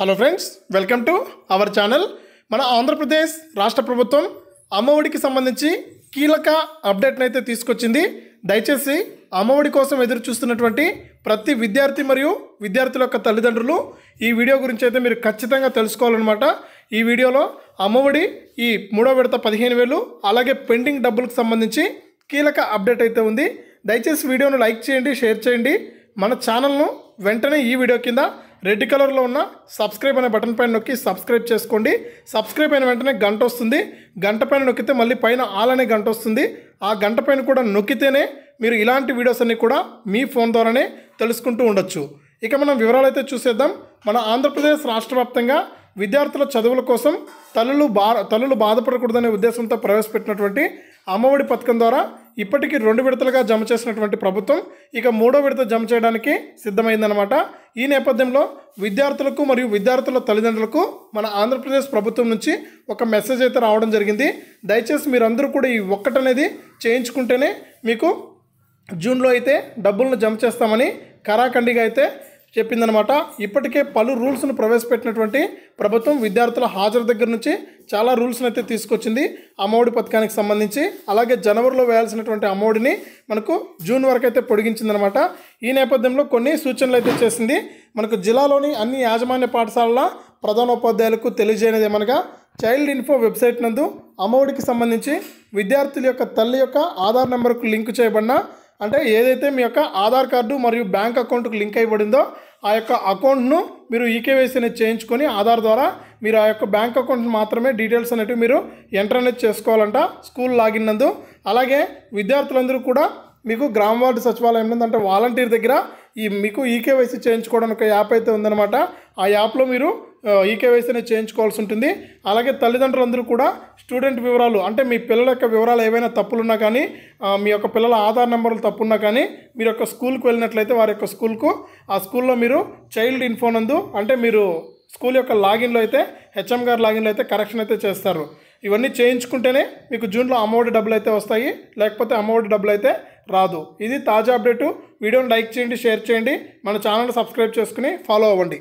hello friends welcome to our channel మన ఆంధ్రప్రదేశ్ రాష్ట్ర ప్రభుత్వం అమ్మఒడికి సంబంధించి కీలక అప్డేట్ని అయితే తీసుకొచ్చింది దయచేసి అమ్మఒడి కోసం ఎదురు చూస్తున్నటువంటి ప్రతి విద్యార్థి మరియు విద్యార్థుల యొక్క తల్లిదండ్రులు ఈ వీడియో గురించి అయితే మీరు ఖచ్చితంగా తెలుసుకోవాలన్నమాట ఈ వీడియోలో అమ్మఒడి ఈ మూడో విడత పదిహేను వేలు అలాగే పెండింగ్ డబ్బులకు సంబంధించి కీలక అప్డేట్ అయితే ఉంది దయచేసి వీడియోను లైక్ చేయండి షేర్ చేయండి మన ఛానల్ను వెంటనే ఈ వీడియో కింద రెడ్ కలర్లో ఉన్న సబ్స్క్రైబ్ అనే బటన్ పైన నొక్కి సబ్స్క్రైబ్ చేసుకోండి సబ్స్క్రైబ్ అయిన వెంటనే గంట వస్తుంది గంట పైన నొక్కితే మళ్ళీ పైన ఆల్ అనే గంట వస్తుంది ఆ గంట పైన కూడా నొక్కితేనే మీరు ఇలాంటి వీడియోస్ అన్నీ కూడా మీ ఫోన్ ద్వారానే తెలుసుకుంటూ ఉండొచ్చు ఇక మనం వివరాలు అయితే చూసేద్దాం మన ఆంధ్రప్రదేశ్ రాష్ట్ర వ్యాప్తంగా విద్యార్థుల చదువుల కోసం తల్లులు బా తల్లులు బాధపడకూడదనే ఉద్దేశంతో ప్రవేశపెట్టినటువంటి అమ్మఒడి పథకం ద్వారా ఇప్పటికీ రెండు విడతలుగా జమ చేసినటువంటి ప్రభుత్వం ఇక మూడో విడత జమ చేయడానికి సిద్ధమైందనమాట ఈ నేపథ్యంలో విద్యార్థులకు మరియు విద్యార్థుల తల్లిదండ్రులకు మన ఆంధ్రప్రదేశ్ ప్రభుత్వం నుంచి ఒక మెసేజ్ అయితే రావడం జరిగింది దయచేసి మీరందరూ కూడా ఈ ఒక్కటనేది చేయించుకుంటేనే మీకు జూన్లో అయితే డబ్బులను జమ చేస్తామని కరాఖండిగా అయితే చెప్పిందనమాట ఇప్పటికే పలు రూల్స్ను ప్రవేశపెట్టినటువంటి ప్రభుత్వం విద్యార్థుల హాజరు దగ్గర నుంచి చాలా రూల్స్ని అయితే తీసుకొచ్చింది అమ్మఒడి పథకానికి సంబంధించి అలాగే జనవరిలో వేయాల్సినటువంటి అమ్మఒడిని మనకు జూన్ వరకు అయితే పొడిగించిందనమాట ఈ నేపథ్యంలో కొన్ని సూచనలు అయితే చేసింది మనకు జిల్లాలోని అన్ని యాజమాన్య పాఠశాలల ప్రధానోపాధ్యాయులకు తెలియజేయనిది ఏమనగా చైల్డ్ ఇన్ఫో వెబ్సైట్ నందు అమ్మఒడికి సంబంధించి విద్యార్థుల యొక్క తల్లి యొక్క ఆధార్ నెంబర్కు లింక్ చేయబడిన అంటే ఏదైతే మీ యొక్క ఆధార్ కార్డు మరియు బ్యాంక్ అకౌంట్కు లింక్ అయ్యబడిందో ఆ యొక్క అకౌంట్ను మీరు ఈకేవైసీ అనేది చేయించుకొని ఆధార్ ద్వారా మీరు ఆ యొక్క బ్యాంక్ అకౌంట్ మాత్రమే డీటెయిల్స్ అనేవి మీరు ఎంటర్ అనేది చేసుకోవాలంట స్కూల్ లాగిన్ నందు అలాగే విద్యార్థులందరూ కూడా మీకు గ్రామ వార్డు సచివాలయం నందు అంటే వాలంటీర్ దగ్గర ఈ మీకు ఈకేవైసీ చేయించుకోవడానికి ఒక యాప్ అయితే ఉందన్నమాట ఆ యాప్లో మీరు ఈకేవైసీని చేయించుకోవాల్సి ఉంటుంది అలాగే తల్లిదండ్రులందరూ కూడా స్టూడెంట్ వివరాలు అంటే మీ పిల్లల యొక్క వివరాలు ఏవైనా తప్పులున్నా కానీ మీ యొక్క పిల్లల ఆధార్ నెంబర్లు తప్పున్నా కానీ మీరు యొక్క స్కూల్కి వెళ్ళినట్లయితే వారి యొక్క స్కూల్కు ఆ స్కూల్లో మీరు చైల్డ్ నందు అంటే మీరు స్కూల్ యొక్క లాగిన్లో అయితే హెచ్ఎం గారు లాగిన్లో అయితే కరెక్షన్ అయితే చేస్తారు ఇవన్నీ చేయించుకుంటేనే మీకు జూన్లో అమౌంట్ డబ్బులు అయితే వస్తాయి లేకపోతే అమౌంట్ డబ్బులు అయితే రాదు ఇది తాజా అప్డేటు వీడియోని లైక్ చేయండి షేర్ చేయండి మన ఛానల్ సబ్స్క్రైబ్ చేసుకుని ఫాలో అవ్వండి